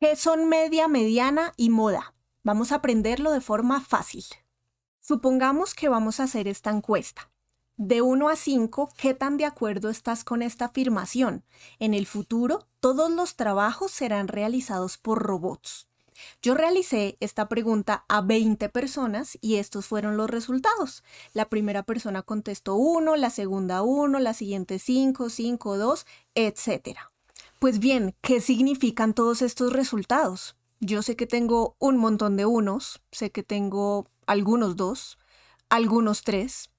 ¿Qué son media, mediana y moda? Vamos a aprenderlo de forma fácil. Supongamos que vamos a hacer esta encuesta. De 1 a 5, ¿qué tan de acuerdo estás con esta afirmación? En el futuro, todos los trabajos serán realizados por robots. Yo realicé esta pregunta a 20 personas y estos fueron los resultados. La primera persona contestó 1, la segunda 1, la siguiente 5, 5, 2, etcétera. Pues bien, ¿qué significan todos estos resultados? Yo sé que tengo un montón de unos, sé que tengo algunos dos, algunos tres,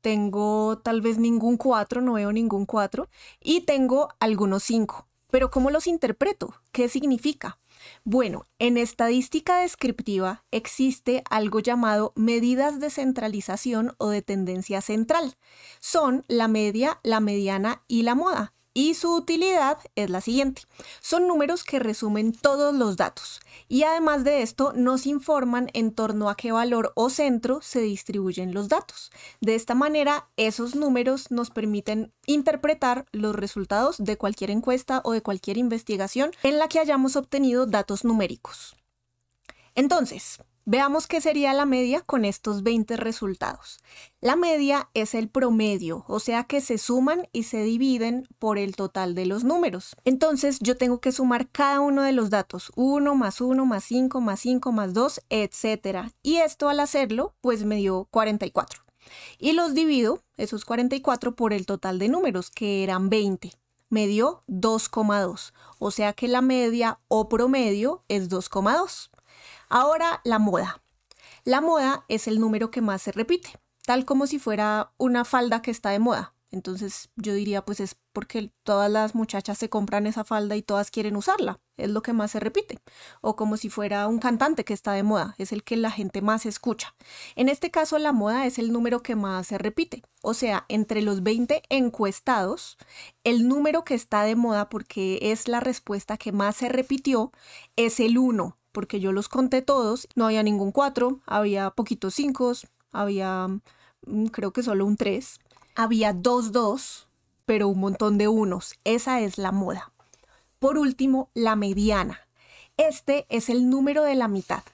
tengo tal vez ningún cuatro, no veo ningún cuatro, y tengo algunos cinco. Pero ¿cómo los interpreto? ¿Qué significa? Bueno, en estadística descriptiva existe algo llamado medidas de centralización o de tendencia central. Son la media, la mediana y la moda y su utilidad es la siguiente. Son números que resumen todos los datos y además de esto nos informan en torno a qué valor o centro se distribuyen los datos. De esta manera, esos números nos permiten interpretar los resultados de cualquier encuesta o de cualquier investigación en la que hayamos obtenido datos numéricos. Entonces, Veamos qué sería la media con estos 20 resultados. La media es el promedio, o sea que se suman y se dividen por el total de los números. Entonces yo tengo que sumar cada uno de los datos, 1 más 1 más 5 más 5 más 2, etc. Y esto al hacerlo, pues me dio 44. Y los divido, esos 44, por el total de números, que eran 20 me dio 2,2. O sea que la media o promedio es 2,2. Ahora la moda. La moda es el número que más se repite, tal como si fuera una falda que está de moda. Entonces yo diría pues es porque todas las muchachas se compran esa falda y todas quieren usarla, es lo que más se repite. O como si fuera un cantante que está de moda, es el que la gente más escucha. En este caso la moda es el número que más se repite, o sea, entre los 20 encuestados, el número que está de moda porque es la respuesta que más se repitió es el 1 porque yo los conté todos, no había ningún 4, había poquitos 5, había mm, creo que solo un 3, había dos 2, pero un montón de unos. Esa es la moda. Por último, la mediana. Este es el número de la mitad.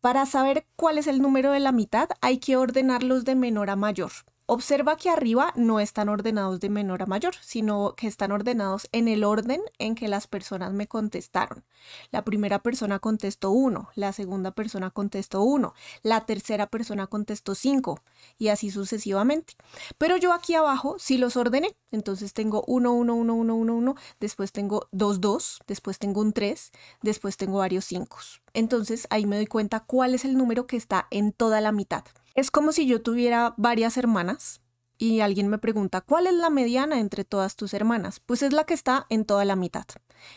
Para saber cuál es el número de la mitad hay que ordenarlos de menor a mayor. Observa que arriba no están ordenados de menor a mayor, sino que están ordenados en el orden en que las personas me contestaron. La primera persona contestó 1, la segunda persona contestó 1, la tercera persona contestó 5 y así sucesivamente. Pero yo aquí abajo sí los ordené, entonces tengo 1, 1, 1, 1, 1, 1, después tengo 2, 2, después tengo un 3, después tengo varios 5. Entonces ahí me doy cuenta cuál es el número que está en toda la mitad. Es como si yo tuviera varias hermanas y alguien me pregunta, ¿cuál es la mediana entre todas tus hermanas? Pues es la que está en toda la mitad.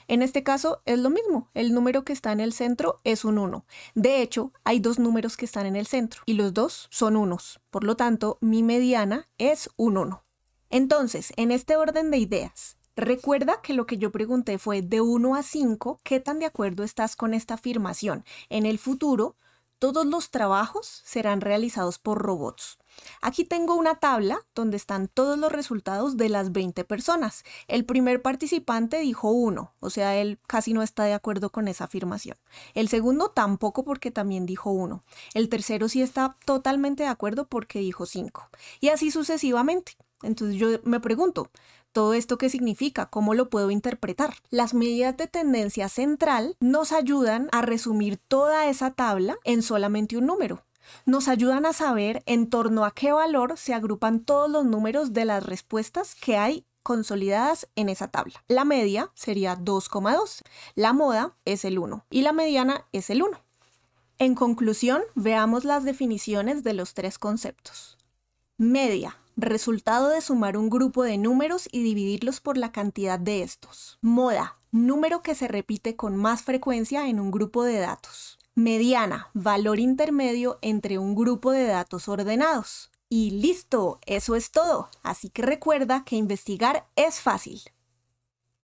En este caso es lo mismo, el número que está en el centro es un 1. De hecho, hay dos números que están en el centro y los dos son unos. Por lo tanto, mi mediana es un 1. Entonces, en este orden de ideas, Recuerda que lo que yo pregunté fue de 1 a 5, ¿qué tan de acuerdo estás con esta afirmación? En el futuro, todos los trabajos serán realizados por robots. Aquí tengo una tabla donde están todos los resultados de las 20 personas. El primer participante dijo uno, o sea, él casi no está de acuerdo con esa afirmación. El segundo tampoco porque también dijo uno. El tercero sí está totalmente de acuerdo porque dijo 5. Y así sucesivamente. Entonces yo me pregunto, ¿Todo esto qué significa? ¿Cómo lo puedo interpretar? Las medidas de tendencia central nos ayudan a resumir toda esa tabla en solamente un número. Nos ayudan a saber en torno a qué valor se agrupan todos los números de las respuestas que hay consolidadas en esa tabla. La media sería 2,2, la moda es el 1 y la mediana es el 1. En conclusión, veamos las definiciones de los tres conceptos. Media resultado de sumar un grupo de números y dividirlos por la cantidad de estos. Moda, número que se repite con más frecuencia en un grupo de datos. Mediana, valor intermedio entre un grupo de datos ordenados. Y listo, eso es todo. Así que recuerda que investigar es fácil.